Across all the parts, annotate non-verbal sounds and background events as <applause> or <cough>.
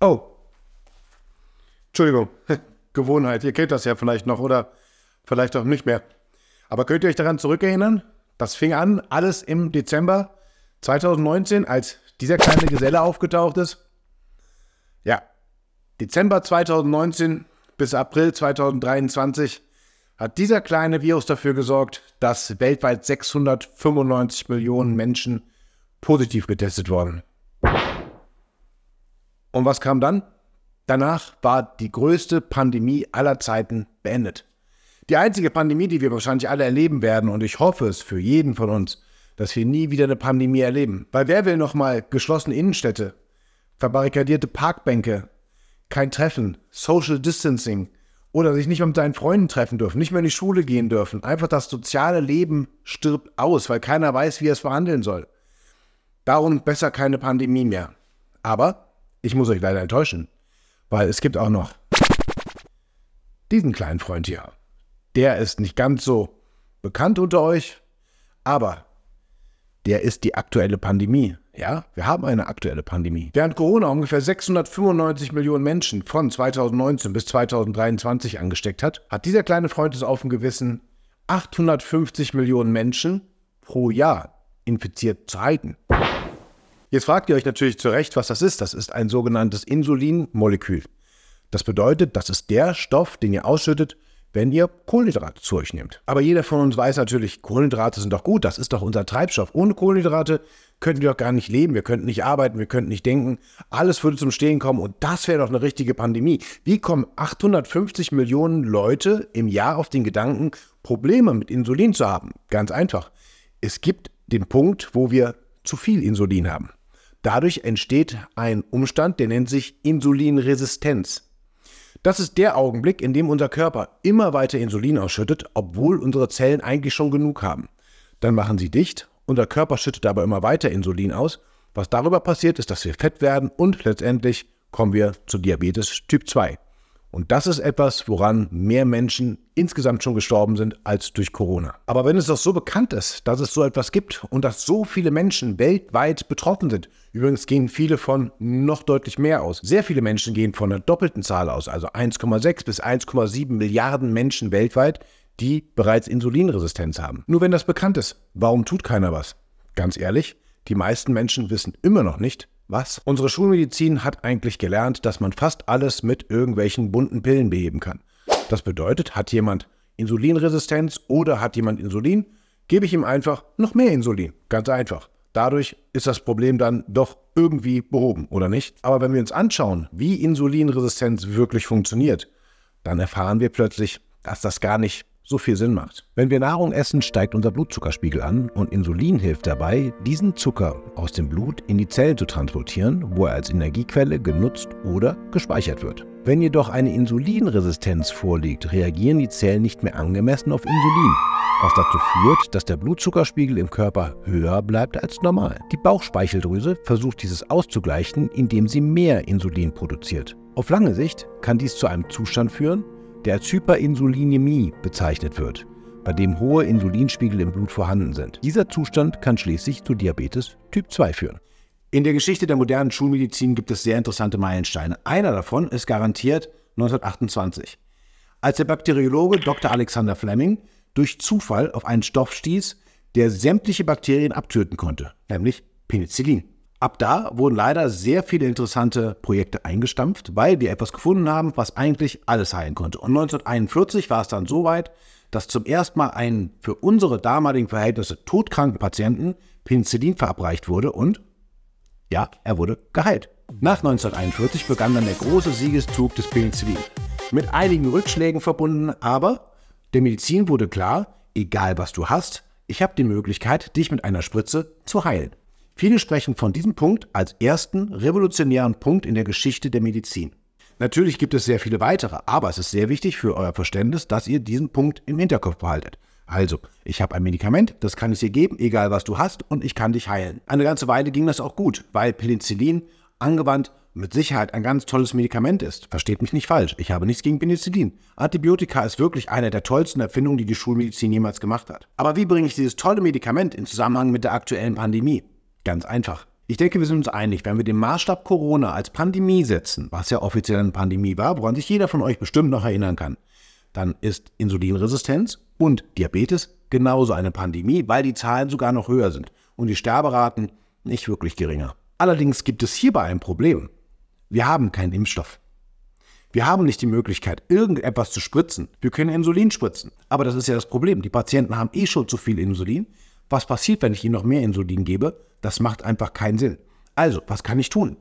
Oh. Entschuldigung. <laughs> Gewohnheit. Ihr kennt das ja vielleicht noch oder vielleicht auch nicht mehr. Aber könnt ihr euch daran zurückerinnern? Das fing an, alles im Dezember 2019, als dieser kleine Geselle aufgetaucht ist. Ja, Dezember 2019 bis April 2023 hat dieser kleine Virus dafür gesorgt, dass weltweit 695 Millionen Menschen positiv getestet wurden. Und was kam dann? Danach war die größte Pandemie aller Zeiten beendet. Die einzige Pandemie, die wir wahrscheinlich alle erleben werden, und ich hoffe es für jeden von uns, dass wir nie wieder eine Pandemie erleben. Weil wer will nochmal geschlossene Innenstädte, verbarrikadierte Parkbänke, kein Treffen, Social Distancing oder sich nicht mehr mit deinen Freunden treffen dürfen, nicht mehr in die Schule gehen dürfen. Einfach das soziale Leben stirbt aus, weil keiner weiß, wie er es verhandeln soll. Darum besser keine Pandemie mehr. Aber ich muss euch leider enttäuschen, weil es gibt auch noch diesen kleinen Freund hier. Der ist nicht ganz so bekannt unter euch, aber der ist die aktuelle Pandemie. Ja, wir haben eine aktuelle Pandemie. Während Corona ungefähr 695 Millionen Menschen von 2019 bis 2023 angesteckt hat, hat dieser kleine Freund es auf dem Gewissen, 850 Millionen Menschen pro Jahr infiziert zu halten. Jetzt fragt ihr euch natürlich zu Recht, was das ist. Das ist ein sogenanntes Insulinmolekül. Das bedeutet, das ist der Stoff, den ihr ausschüttet, wenn ihr Kohlenhydrate zu euch nehmt. Aber jeder von uns weiß natürlich, Kohlenhydrate sind doch gut, das ist doch unser Treibstoff. Ohne Kohlenhydrate könnten wir doch gar nicht leben, wir könnten nicht arbeiten, wir könnten nicht denken. Alles würde zum Stehen kommen und das wäre doch eine richtige Pandemie. Wie kommen 850 Millionen Leute im Jahr auf den Gedanken, Probleme mit Insulin zu haben? Ganz einfach. Es gibt den Punkt, wo wir zu viel Insulin haben. Dadurch entsteht ein Umstand, der nennt sich Insulinresistenz. Das ist der Augenblick, in dem unser Körper immer weiter Insulin ausschüttet, obwohl unsere Zellen eigentlich schon genug haben. Dann machen sie dicht, unser Körper schüttet aber immer weiter Insulin aus. Was darüber passiert, ist, dass wir fett werden und letztendlich kommen wir zu Diabetes Typ 2. Und das ist etwas, woran mehr Menschen insgesamt schon gestorben sind als durch Corona. Aber wenn es doch so bekannt ist, dass es so etwas gibt und dass so viele Menschen weltweit betroffen sind, übrigens gehen viele von noch deutlich mehr aus. Sehr viele Menschen gehen von einer doppelten Zahl aus, also 1,6 bis 1,7 Milliarden Menschen weltweit, die bereits Insulinresistenz haben. Nur wenn das bekannt ist, warum tut keiner was? Ganz ehrlich, die meisten Menschen wissen immer noch nicht, was? Unsere Schulmedizin hat eigentlich gelernt, dass man fast alles mit irgendwelchen bunten Pillen beheben kann. Das bedeutet, hat jemand Insulinresistenz oder hat jemand Insulin, gebe ich ihm einfach noch mehr Insulin. Ganz einfach. Dadurch ist das Problem dann doch irgendwie behoben, oder nicht? Aber wenn wir uns anschauen, wie Insulinresistenz wirklich funktioniert, dann erfahren wir plötzlich, dass das gar nicht so viel Sinn macht. Wenn wir Nahrung essen, steigt unser Blutzuckerspiegel an und Insulin hilft dabei, diesen Zucker aus dem Blut in die Zellen zu transportieren, wo er als Energiequelle genutzt oder gespeichert wird. Wenn jedoch eine Insulinresistenz vorliegt, reagieren die Zellen nicht mehr angemessen auf Insulin, was dazu führt, dass der Blutzuckerspiegel im Körper höher bleibt als normal. Die Bauchspeicheldrüse versucht dieses auszugleichen, indem sie mehr Insulin produziert. Auf lange Sicht kann dies zu einem Zustand führen, der als Hyperinsulinämie bezeichnet wird, bei dem hohe Insulinspiegel im Blut vorhanden sind. Dieser Zustand kann schließlich zu Diabetes Typ 2 führen. In der Geschichte der modernen Schulmedizin gibt es sehr interessante Meilensteine. Einer davon ist garantiert 1928, als der Bakteriologe Dr. Alexander Fleming durch Zufall auf einen Stoff stieß, der sämtliche Bakterien abtöten konnte, nämlich Penicillin ab da wurden leider sehr viele interessante Projekte eingestampft, weil wir etwas gefunden haben, was eigentlich alles heilen konnte. Und 1941 war es dann so weit, dass zum ersten Mal ein für unsere damaligen Verhältnisse todkranken Patienten Penicillin verabreicht wurde und ja, er wurde geheilt. Nach 1941 begann dann der große Siegeszug des Penicillin. Mit einigen Rückschlägen verbunden, aber der Medizin wurde klar, egal was du hast, ich habe die Möglichkeit, dich mit einer Spritze zu heilen. Viele sprechen von diesem Punkt als ersten revolutionären Punkt in der Geschichte der Medizin. Natürlich gibt es sehr viele weitere, aber es ist sehr wichtig für euer Verständnis, dass ihr diesen Punkt im Hinterkopf behaltet. Also, ich habe ein Medikament, das kann ich dir geben, egal was du hast, und ich kann dich heilen. Eine ganze Weile ging das auch gut, weil Penicillin angewandt mit Sicherheit ein ganz tolles Medikament ist. Versteht mich nicht falsch, ich habe nichts gegen Penicillin. Antibiotika ist wirklich eine der tollsten Erfindungen, die die Schulmedizin jemals gemacht hat. Aber wie bringe ich dieses tolle Medikament in Zusammenhang mit der aktuellen Pandemie? Ganz einfach. Ich denke, wir sind uns einig, wenn wir den Maßstab Corona als Pandemie setzen, was ja offiziell eine Pandemie war, woran sich jeder von euch bestimmt noch erinnern kann, dann ist Insulinresistenz und Diabetes genauso eine Pandemie, weil die Zahlen sogar noch höher sind und die Sterberaten nicht wirklich geringer. Allerdings gibt es hierbei ein Problem. Wir haben keinen Impfstoff. Wir haben nicht die Möglichkeit, irgendetwas zu spritzen. Wir können Insulin spritzen. Aber das ist ja das Problem. Die Patienten haben eh schon zu viel Insulin was passiert, wenn ich ihm noch mehr Insulin gebe? Das macht einfach keinen Sinn. Also, was kann ich tun?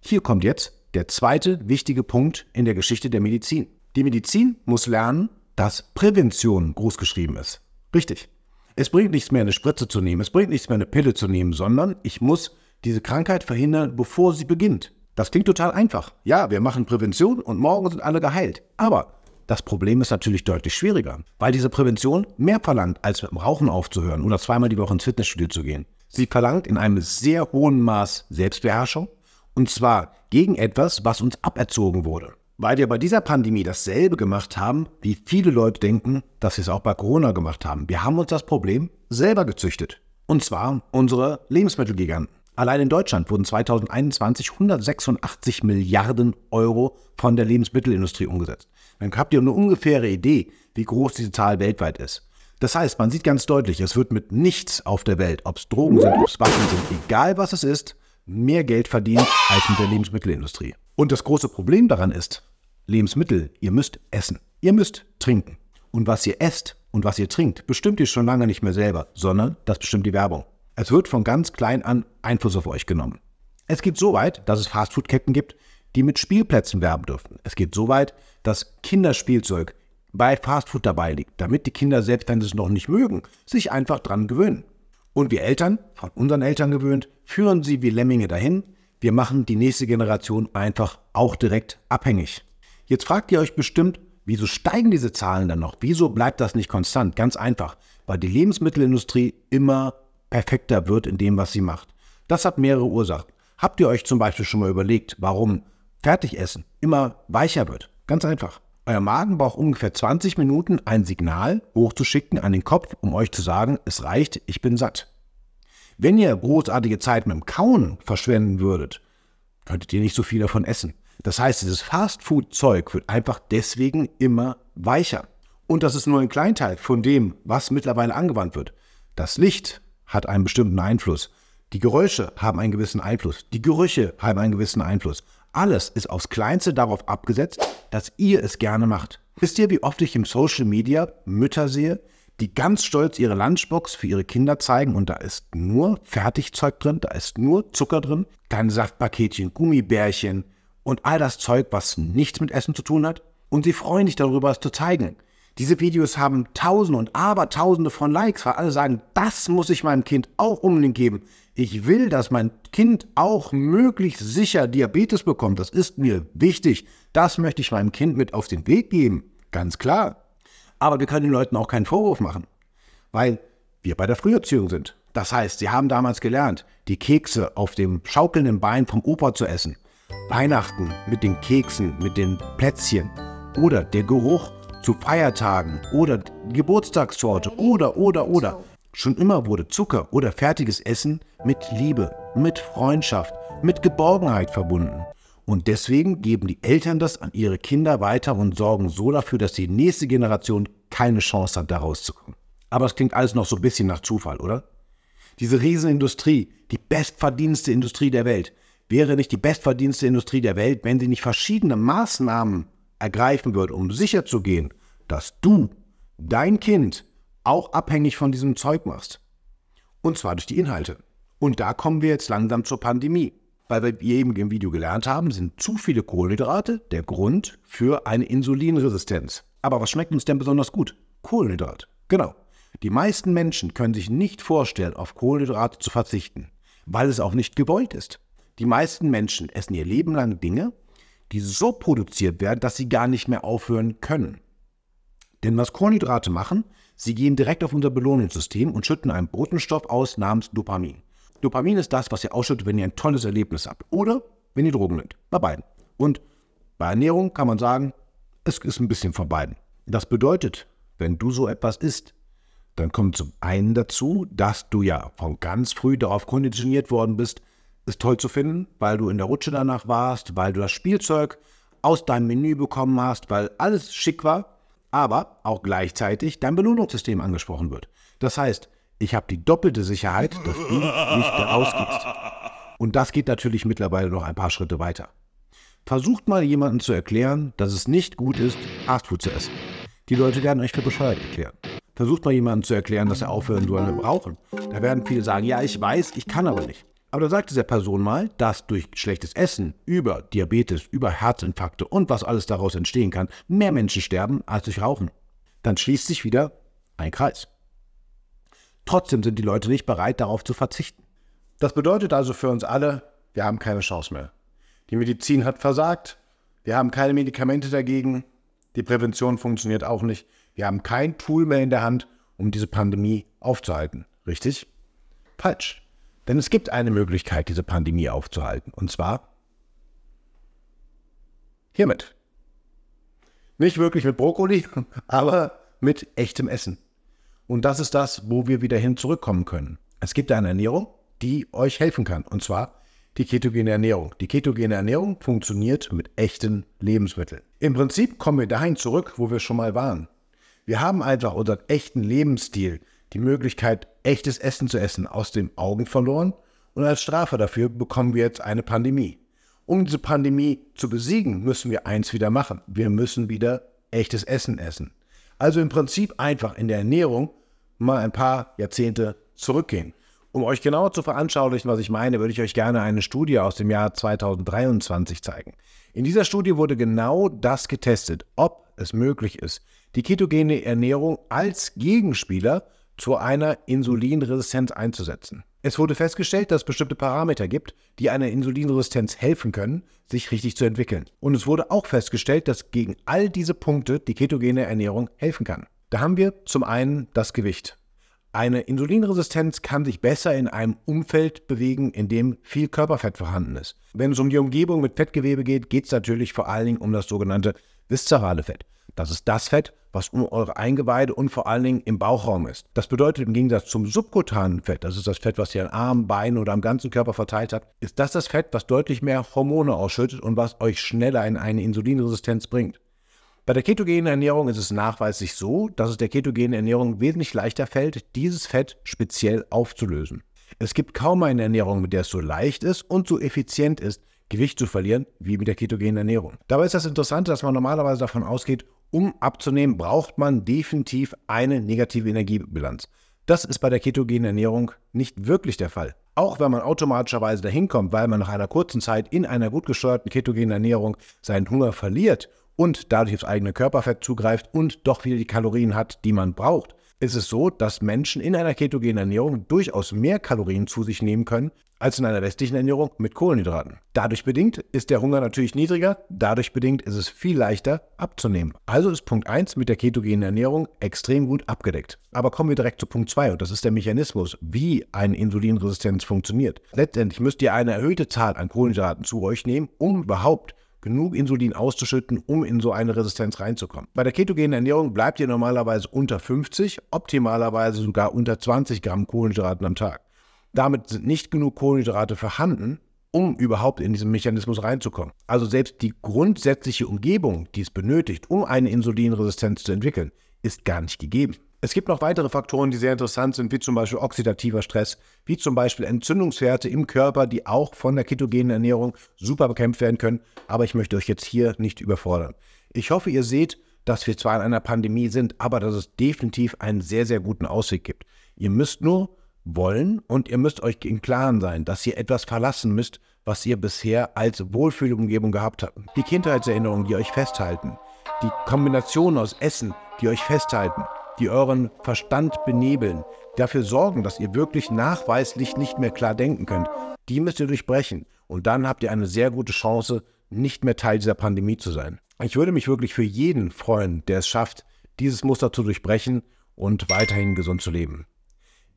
Hier kommt jetzt der zweite wichtige Punkt in der Geschichte der Medizin. Die Medizin muss lernen, dass Prävention großgeschrieben ist. Richtig. Es bringt nichts mehr, eine Spritze zu nehmen, es bringt nichts mehr, eine Pille zu nehmen, sondern ich muss diese Krankheit verhindern, bevor sie beginnt. Das klingt total einfach. Ja, wir machen Prävention und morgen sind alle geheilt. Aber das Problem ist natürlich deutlich schwieriger, weil diese Prävention mehr verlangt, als mit dem Rauchen aufzuhören oder zweimal die Woche ins Fitnessstudio zu gehen. Sie verlangt in einem sehr hohen Maß Selbstbeherrschung und zwar gegen etwas, was uns aberzogen wurde. Weil wir bei dieser Pandemie dasselbe gemacht haben, wie viele Leute denken, dass sie es auch bei Corona gemacht haben. Wir haben uns das Problem selber gezüchtet. Und zwar unsere Lebensmittelgiganten. Allein in Deutschland wurden 2021 186 Milliarden Euro von der Lebensmittelindustrie umgesetzt. Dann habt ihr eine ungefähre Idee, wie groß diese Zahl weltweit ist. Das heißt, man sieht ganz deutlich, es wird mit nichts auf der Welt, ob es Drogen sind, ob es Waffen sind, egal was es ist, mehr Geld verdient als mit der Lebensmittelindustrie. Und das große Problem daran ist, Lebensmittel, ihr müsst essen, ihr müsst trinken. Und was ihr esst und was ihr trinkt, bestimmt ihr schon lange nicht mehr selber, sondern das bestimmt die Werbung. Es wird von ganz klein an Einfluss auf euch genommen. Es geht so weit, dass es Fastfood-Ketten gibt, die mit Spielplätzen werben dürfen. Es geht so weit, dass Kinderspielzeug bei Fastfood dabei liegt, damit die Kinder, selbst wenn sie es noch nicht mögen, sich einfach dran gewöhnen. Und wir Eltern, von unseren Eltern gewöhnt, führen sie wie Lemminge dahin. Wir machen die nächste Generation einfach auch direkt abhängig. Jetzt fragt ihr euch bestimmt, wieso steigen diese Zahlen dann noch? Wieso bleibt das nicht konstant? Ganz einfach, weil die Lebensmittelindustrie immer perfekter wird in dem, was sie macht. Das hat mehrere Ursachen. Habt ihr euch zum Beispiel schon mal überlegt, warum Fertigessen immer weicher wird? Ganz einfach. Euer Magen braucht ungefähr 20 Minuten, ein Signal hochzuschicken an den Kopf, um euch zu sagen, es reicht, ich bin satt. Wenn ihr großartige Zeit mit dem Kauen verschwenden würdet, könntet ihr nicht so viel davon essen. Das heißt, dieses Fastfood-Zeug wird einfach deswegen immer weicher. Und das ist nur ein Kleinteil von dem, was mittlerweile angewandt wird. Das Licht, hat einen bestimmten Einfluss. Die Geräusche haben einen gewissen Einfluss. Die Gerüche haben einen gewissen Einfluss. Alles ist aufs Kleinste darauf abgesetzt, dass ihr es gerne macht. Wisst ihr, wie oft ich im Social Media Mütter sehe, die ganz stolz ihre Lunchbox für ihre Kinder zeigen und da ist nur Fertigzeug drin, da ist nur Zucker drin, dann Saftpaketchen, Gummibärchen und all das Zeug, was nichts mit Essen zu tun hat. Und sie freuen sich darüber, es zu zeigen. Diese Videos haben Tausende und Abertausende von Likes, weil alle sagen, das muss ich meinem Kind auch unbedingt geben. Ich will, dass mein Kind auch möglichst sicher Diabetes bekommt. Das ist mir wichtig. Das möchte ich meinem Kind mit auf den Weg geben. Ganz klar. Aber wir können den Leuten auch keinen Vorwurf machen, weil wir bei der Früherziehung sind. Das heißt, sie haben damals gelernt, die Kekse auf dem schaukelnden Bein vom Opa zu essen. Weihnachten mit den Keksen, mit den Plätzchen oder der Geruch zu Feiertagen oder Geburtstagstorte oder, oder, oder. Schon immer wurde Zucker oder fertiges Essen mit Liebe, mit Freundschaft, mit Geborgenheit verbunden. Und deswegen geben die Eltern das an ihre Kinder weiter und sorgen so dafür, dass die nächste Generation keine Chance hat, da rauszukommen. Aber es klingt alles noch so ein bisschen nach Zufall, oder? Diese Riesenindustrie, die bestverdienste Industrie der Welt, wäre nicht die bestverdienste Industrie der Welt, wenn sie nicht verschiedene Maßnahmen ergreifen wird, um sicherzugehen, dass du dein Kind auch abhängig von diesem Zeug machst. Und zwar durch die Inhalte. Und da kommen wir jetzt langsam zur Pandemie. Weil wir eben im Video gelernt haben, sind zu viele Kohlenhydrate der Grund für eine Insulinresistenz. Aber was schmeckt uns denn besonders gut? Kohlenhydrat. Genau. Die meisten Menschen können sich nicht vorstellen, auf Kohlenhydrate zu verzichten, weil es auch nicht gewollt ist. Die meisten Menschen essen ihr Leben lang Dinge, die so produziert werden, dass sie gar nicht mehr aufhören können. Denn was Kohlenhydrate machen, sie gehen direkt auf unser Belohnungssystem und schütten einen Botenstoff aus namens Dopamin. Dopamin ist das, was ihr ausschüttet, wenn ihr ein tolles Erlebnis habt oder wenn ihr Drogen nimmt. Bei beiden. Und bei Ernährung kann man sagen, es ist ein bisschen von beiden. Das bedeutet, wenn du so etwas isst, dann kommt zum einen dazu, dass du ja von ganz früh darauf konditioniert worden bist, ist toll zu finden, weil du in der Rutsche danach warst, weil du das Spielzeug aus deinem Menü bekommen hast, weil alles schick war, aber auch gleichzeitig dein Belohnungssystem angesprochen wird. Das heißt, ich habe die doppelte Sicherheit, dass du nicht ausgibst. Und das geht natürlich mittlerweile noch ein paar Schritte weiter. Versucht mal jemandem zu erklären, dass es nicht gut ist, Fastfood zu essen. Die Leute werden euch für bescheuert erklären. Versucht mal jemandem zu erklären, dass er aufhören soll mit Rauchen. Da werden viele sagen, ja, ich weiß, ich kann aber nicht. Aber da sagt dieser Person mal, dass durch schlechtes Essen über Diabetes, über Herzinfarkte und was alles daraus entstehen kann, mehr Menschen sterben als durch Rauchen. Dann schließt sich wieder ein Kreis. Trotzdem sind die Leute nicht bereit, darauf zu verzichten. Das bedeutet also für uns alle, wir haben keine Chance mehr. Die Medizin hat versagt, wir haben keine Medikamente dagegen, die Prävention funktioniert auch nicht, wir haben kein Tool mehr in der Hand, um diese Pandemie aufzuhalten. Richtig? Falsch. Denn es gibt eine Möglichkeit, diese Pandemie aufzuhalten, und zwar hiermit. Nicht wirklich mit Brokkoli, <laughs> aber mit echtem Essen. Und das ist das, wo wir wieder hin zurückkommen können. Es gibt eine Ernährung, die euch helfen kann, und zwar die ketogene Ernährung. Die ketogene Ernährung funktioniert mit echten Lebensmitteln. Im Prinzip kommen wir dahin zurück, wo wir schon mal waren. Wir haben einfach unseren echten Lebensstil, die Möglichkeit, echtes Essen zu essen, aus den Augen verloren und als Strafe dafür bekommen wir jetzt eine Pandemie. Um diese Pandemie zu besiegen, müssen wir eins wieder machen. Wir müssen wieder echtes Essen essen. Also im Prinzip einfach in der Ernährung mal ein paar Jahrzehnte zurückgehen. Um euch genauer zu veranschaulichen, was ich meine, würde ich euch gerne eine Studie aus dem Jahr 2023 zeigen. In dieser Studie wurde genau das getestet, ob es möglich ist, die ketogene Ernährung als Gegenspieler zu einer Insulinresistenz einzusetzen. Es wurde festgestellt, dass es bestimmte Parameter gibt, die einer Insulinresistenz helfen können, sich richtig zu entwickeln. Und es wurde auch festgestellt, dass gegen all diese Punkte die ketogene Ernährung helfen kann. Da haben wir zum einen das Gewicht. Eine Insulinresistenz kann sich besser in einem Umfeld bewegen, in dem viel Körperfett vorhanden ist. Wenn es um die Umgebung mit Fettgewebe geht, geht es natürlich vor allen Dingen um das sogenannte viszerale Fett. Das ist das Fett, was um eure Eingeweide und vor allen Dingen im Bauchraum ist. Das bedeutet im Gegensatz zum subkutanen Fett, das ist das Fett, was ihr an Armen, Beinen oder am ganzen Körper verteilt habt, ist das das Fett, was deutlich mehr Hormone ausschüttet und was euch schneller in eine Insulinresistenz bringt. Bei der ketogenen Ernährung ist es nachweislich so, dass es der ketogenen Ernährung wesentlich leichter fällt, dieses Fett speziell aufzulösen. Es gibt kaum eine Ernährung, mit der es so leicht ist und so effizient ist, Gewicht zu verlieren, wie mit der ketogenen Ernährung. Dabei ist das Interessante, dass man normalerweise davon ausgeht, um abzunehmen, braucht man definitiv eine negative Energiebilanz. Das ist bei der ketogenen Ernährung nicht wirklich der Fall. Auch wenn man automatischerweise dahin kommt, weil man nach einer kurzen Zeit in einer gut gesteuerten ketogenen Ernährung seinen Hunger verliert und dadurch aufs eigene Körperfett zugreift und doch wieder die Kalorien hat, die man braucht, ist es so, dass Menschen in einer ketogenen Ernährung durchaus mehr Kalorien zu sich nehmen können, als in einer westlichen Ernährung mit Kohlenhydraten. Dadurch bedingt ist der Hunger natürlich niedriger, dadurch bedingt ist es viel leichter abzunehmen. Also ist Punkt 1 mit der ketogenen Ernährung extrem gut abgedeckt. Aber kommen wir direkt zu Punkt 2 und das ist der Mechanismus, wie eine Insulinresistenz funktioniert. Letztendlich müsst ihr eine erhöhte Zahl an Kohlenhydraten zu euch nehmen, um überhaupt genug Insulin auszuschütten, um in so eine Resistenz reinzukommen. Bei der ketogenen Ernährung bleibt ihr normalerweise unter 50, optimalerweise sogar unter 20 Gramm Kohlenhydraten am Tag. Damit sind nicht genug Kohlenhydrate vorhanden, um überhaupt in diesen Mechanismus reinzukommen. Also selbst die grundsätzliche Umgebung, die es benötigt, um eine Insulinresistenz zu entwickeln, ist gar nicht gegeben. Es gibt noch weitere Faktoren, die sehr interessant sind, wie zum Beispiel oxidativer Stress, wie zum Beispiel Entzündungswerte im Körper, die auch von der ketogenen Ernährung super bekämpft werden können. Aber ich möchte euch jetzt hier nicht überfordern. Ich hoffe, ihr seht, dass wir zwar in einer Pandemie sind, aber dass es definitiv einen sehr, sehr guten Ausweg gibt. Ihr müsst nur wollen und ihr müsst euch im Klaren sein, dass ihr etwas verlassen müsst, was ihr bisher als Wohlfühlumgebung gehabt habt. Die Kindheitserinnerungen, die euch festhalten, die Kombination aus Essen, die euch festhalten, die euren Verstand benebeln, dafür sorgen, dass ihr wirklich nachweislich nicht mehr klar denken könnt, die müsst ihr durchbrechen. Und dann habt ihr eine sehr gute Chance, nicht mehr Teil dieser Pandemie zu sein. Ich würde mich wirklich für jeden freuen, der es schafft, dieses Muster zu durchbrechen und weiterhin gesund zu leben.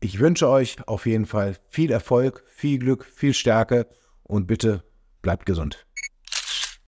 Ich wünsche euch auf jeden Fall viel Erfolg, viel Glück, viel Stärke und bitte bleibt gesund.